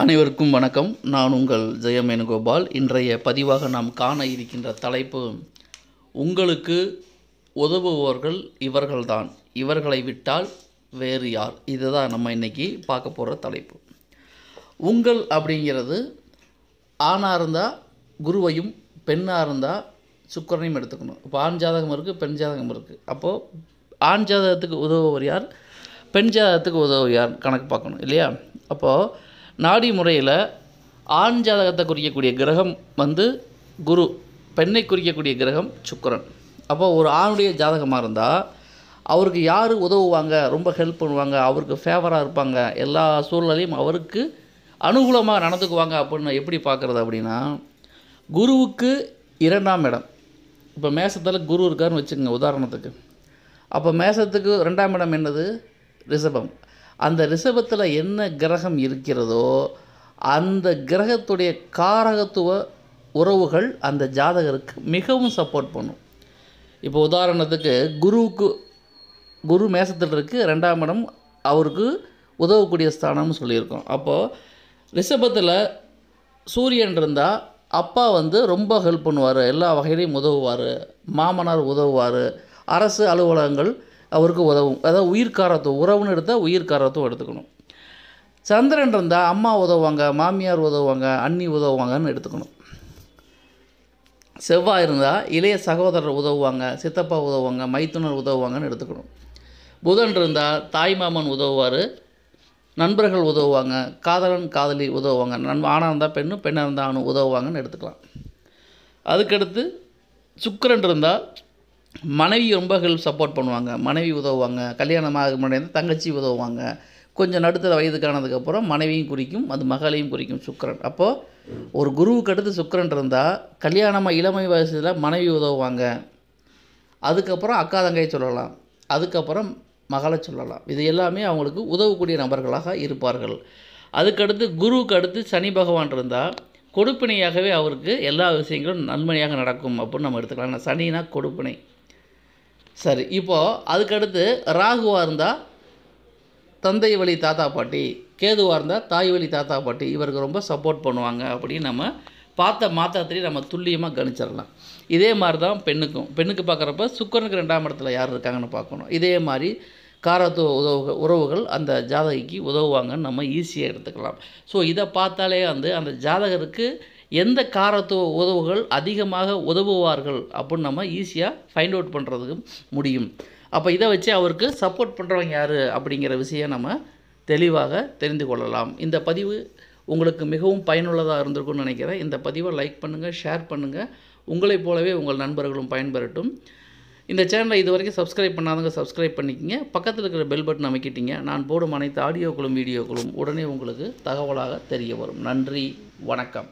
அனைவருக்கும் வணக்கம் நான் உங்கள் ஜெயமேனுகோபால் இன்றைய பதிவாக நாம் காண இருக்கின்ற தலைப்பு உங்களுக்கு உதவுபவர்கள் இவர்கள்தான் இவர்களை விட்டால் வேறு யார் இதுதான் நம்ம இன்றைக்கி பார்க்க போகிற தலைப்பு உங்கள் அப்படிங்கிறது ஆணாக இருந்தால் குருவையும் பெண்ணாக இருந்தால் சுக்கரனையும் எடுத்துக்கணும் இப்போ ஆண் ஜாதகம் இருக்குது பெண் ஜாதகம் இருக்குது அப்போது ஆண் ஜாதகத்துக்கு உதவுவர் யார் பெண் ஜாதகத்துக்கு உதவுவர் யார் கணக்கு பார்க்கணும் இல்லையா அப்போது நாடி முறையில் ஆண் ஜாதகத்தை குறிக்கக்கூடிய கிரகம் வந்து குரு பெண்ணை குறிக்கக்கூடிய கிரகம் சுக்கரன் அப்போ ஒரு ஆணுடைய ஜாதகமாக இருந்தால் அவருக்கு யார் உதவுவாங்க ரொம்ப ஹெல்ப் பண்ணுவாங்க அவருக்கு ஃபேவராக இருப்பாங்க எல்லா சூழ்நிலையும் அவருக்கு அனுகூலமாக நடந்துக்குவாங்க அப்படின்னு எப்படி பார்க்குறது அப்படின்னா குருவுக்கு இரண்டாம் இடம் இப்போ மேசத்தில் குரு இருக்காருன்னு வச்சுக்கோங்க உதாரணத்துக்கு அப்போ மேசத்துக்கு ரெண்டாம் இடம் என்னது ரிஷபம் அந்த ரிஷபத்தில் என்ன கிரகம் இருக்கிறதோ அந்த கிரகத்துடைய காரகத்துவ உறவுகள் அந்த ஜாதகருக்கு மிகவும் சப்போர்ட் பண்ணும் இப்போ உதாரணத்துக்கு குருவுக்கு குரு மேசத்தில் இருக்குது ரெண்டாம் இடம் அவருக்கு உதவக்கூடிய ஸ்தானம்னு சொல்லியிருக்கோம் அப்போது ரிஷபத்தில் சூரியன் இருந்தால் அப்பா வந்து ரொம்ப ஹெல்ப் பண்ணுவார் எல்லா வகையிலையும் உதவுவார் மாமனார் உதவுவார் அரசு அலுவலகங்கள் அவருக்கு உதவும் அதாவது உயிர்காரத்துவம் உறவுன்னு எடுத்தால் உயிர்காரத்துவம் எடுத்துக்கணும் சந்திரன் இருந்தால் அம்மா உதவுவாங்க மாமியார் உதவுவாங்க அண்ணி உதவுவாங்கன்னு எடுத்துக்கணும் செவ்வாய் இருந்தால் இளைய சகோதரர் உதவுவாங்க சித்தப்பா உதவுவாங்க மைத்துனர் உதவுவாங்கன்னு எடுத்துக்கணும் புதன் இருந்தால் தாய் மாமன் உதவுவார் நண்பர்கள் உதவுவாங்க காதலன் காதலி உதவுவாங்க நண் ஆணாக இருந்தால் பெண்ணும் பெண்ணாக இருந்தால் ஆணும் உதவுவாங்கன்னு எடுத்துக்கலாம் அதுக்கடுத்து சுக்கரன் இருந்தால் மனைவி ரொம்ப ஹெல்ப் சப்போர்ட் பண்ணுவாங்க மனைவி உதவுவாங்க கல்யாணம் ஆக முன்னாடி வந்து தங்கச்சி உதவுவாங்க கொஞ்சம் நடுத்தர வயதுக்கானதுக்கப்புறம் மனைவியும் குறிக்கும் அது மகளையும் குறிக்கும் சுக்கரன் அப்போது ஒரு குருவுக்கு அடுத்து சுக்கரன் இருந்தால் கல்யாணமாக இளமை வயசில் மனைவி உதவுவாங்க அதுக்கப்புறம் அக்கா தங்கையை சொல்லலாம் அதுக்கப்புறம் மகளை சொல்லலாம் இது எல்லாமே அவங்களுக்கு உதவக்கூடிய நபர்களாக இருப்பார்கள் அதுக்கடுத்து குருவுக்கு அடுத்து சனி பகவான் இருந்தால் கொடுப்பினையாகவே அவருக்கு எல்லா விஷயங்களும் நன்மையாக நடக்கும் அப்படின்னு நம்ம எடுத்துக்கலாம் சனினா கொடுப்பினை சரி இப்போது அதுக்கடுத்து ராகுவாக இருந்தால் தந்தை வழி தாத்தா பாட்டி கேதுவாக இருந்தால் தாய் வழி தாத்தா பாட்டி இவருக்கு ரொம்ப சப்போர்ட் பண்ணுவாங்க அப்படின்னு நம்ம பார்த்த மாத்திரத்திலேயே நம்ம துல்லியமாக கணிச்சிடலாம் இதே மாதிரி தான் பெண்ணுக்கும் பெண்ணுக்கு பார்க்குறப்ப சுக்கரனுக்கு ரெண்டாம் இடத்துல யார் இருக்காங்கன்னு பார்க்கணும் இதே மாதிரி காரத்துவ உதவு உறவுகள் அந்த ஜாதகைக்கு உதவுவாங்கன்னு நம்ம ஈஸியாக எடுத்துக்கலாம் ஸோ இதை பார்த்தாலே வந்து அந்த ஜாதகருக்கு எந்த காரத்துவ உதவுகள் அதிகமாக உதவுவார்கள் அப்படின்னு நம்ம ஈஸியாக ஃபைண்ட் அவுட் பண்ணுறதுக்கு முடியும் அப்போ இதை வச்சு அவருக்கு சப்போர்ட் பண்ணுறவங்க யார் அப்படிங்கிற விஷயம் நம்ம தெளிவாக தெரிந்து கொள்ளலாம் இந்த பதிவு உங்களுக்கு மிகவும் பயனுள்ளதாக இருந்திருக்கும்னு நினைக்கிறேன் இந்த பதிவை லைக் பண்ணுங்கள் ஷேர் பண்ணுங்கள் உங்களைப் போலவே உங்கள் நண்பர்களும் பயன்பெறட்டும் இந்த சேனலை இது வரைக்கும் சப்ஸ்கிரைப் பண்ணாதவங்க சப்ஸ்கிரைப் பண்ணிக்கங்க பக்கத்தில் இருக்கிற பெல் பட்டன் அமைக்கிட்டீங்க நான் போடும் அனைத்து ஆடியோக்களும் வீடியோக்களும் உடனே உங்களுக்கு தகவலாக தெரிய வரும் நன்றி வணக்கம்